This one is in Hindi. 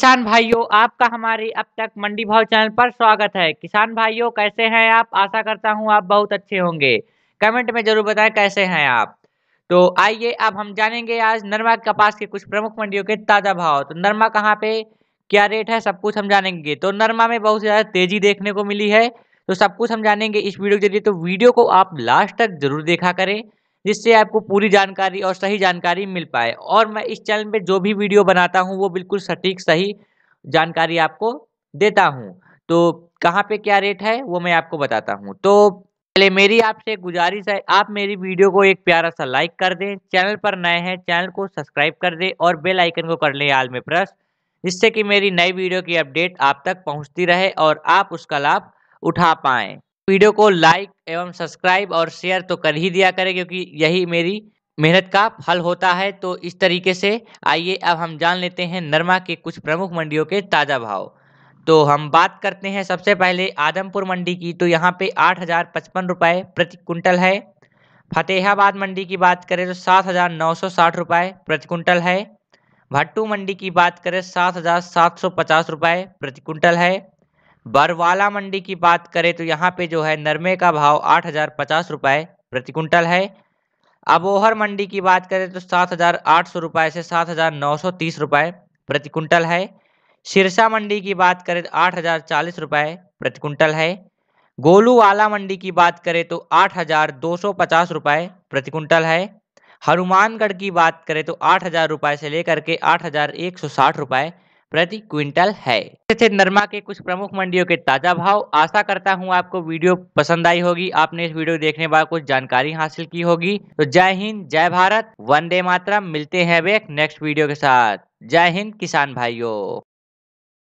किसान भाइयों आपका हमारे अब तक मंडी भाव चैनल पर स्वागत है किसान भाइयों कैसे हैं आप आशा करता हूं आप बहुत अच्छे होंगे कमेंट में जरूर बताएं कैसे हैं आप तो आइए अब हम जानेंगे आज नरमा कपास के कुछ प्रमुख मंडियों के ताज़ा भाव तो नरमा कहाँ पे क्या रेट है सब कुछ हम जानेंगे तो नरमा में बहुत ज़्यादा तेज़ी देखने को मिली है तो सब कुछ हम जानेंगे इस वीडियो के जरिए तो वीडियो को आप लास्ट तक जरूर देखा करें जिससे आपको पूरी जानकारी और सही जानकारी मिल पाए और मैं इस चैनल पर जो भी वीडियो बनाता हूँ वो बिल्कुल सटीक सही जानकारी आपको देता हूँ तो कहाँ पे क्या रेट है वो मैं आपको बताता हूँ तो पहले मेरी आपसे गुजारिश है आप मेरी वीडियो को एक प्यारा सा लाइक कर दें चैनल पर नए हैं चैनल को सब्सक्राइब कर दें और बेल आइकन को कर लें आल में प्रेस जिससे कि मेरी नई वीडियो की अपडेट आप तक पहुँचती रहे और आप उसका लाभ उठा पाएँ वीडियो को लाइक एवं सब्सक्राइब और शेयर तो कर ही दिया करें क्योंकि यही मेरी मेहनत का फल होता है तो इस तरीके से आइए अब हम जान लेते हैं नरमा के कुछ प्रमुख मंडियों के ताज़ा भाव तो हम बात करते हैं सबसे पहले आदमपुर मंडी की तो यहाँ पे आठ हज़ार पचपन रुपये प्रति कुंटल है फतेहाबाद मंडी की बात करें तो सात हज़ार नौ सौ साठ रुपये प्रति कुंटल है भट्टू मंडी की बात करें सात हज़ार सात सौ पचास रुपये प्रति कुंटल है बरवाला मंडी की बात करें तो यहाँ पे जो है नरमे का भाव आठ हजार पचास रुपए प्रति कुंटल है अबोहर मंडी की बात करें तो सात हजार आठ सौ रुपए से सात हजार नौ सौ तीस रुपए प्रति कुंटल है सिरसा मंडी की बात करें तो आठ हजार चालीस रुपए प्रति कुंटल है गोलूवाला मंडी की बात करें तो आठ हजार दो सौ पचास रुपए प्रति कुंटल है हनुमानगढ़ की बात करें तो आठ हजार रुपए से लेकर के आठ हजार एक सौ साठ रुपए प्रति क्विंटल है थे नरमा के कुछ प्रमुख मंडियों के ताजा भाव आशा करता हूँ आपको वीडियो पसंद आई होगी आपने इस वीडियो देखने बाद कुछ जानकारी हासिल की होगी तो जय हिंद जय भारत वंदे मातरम मिलते हैं वे नेक्स्ट वीडियो के साथ जय हिंद किसान भाइयों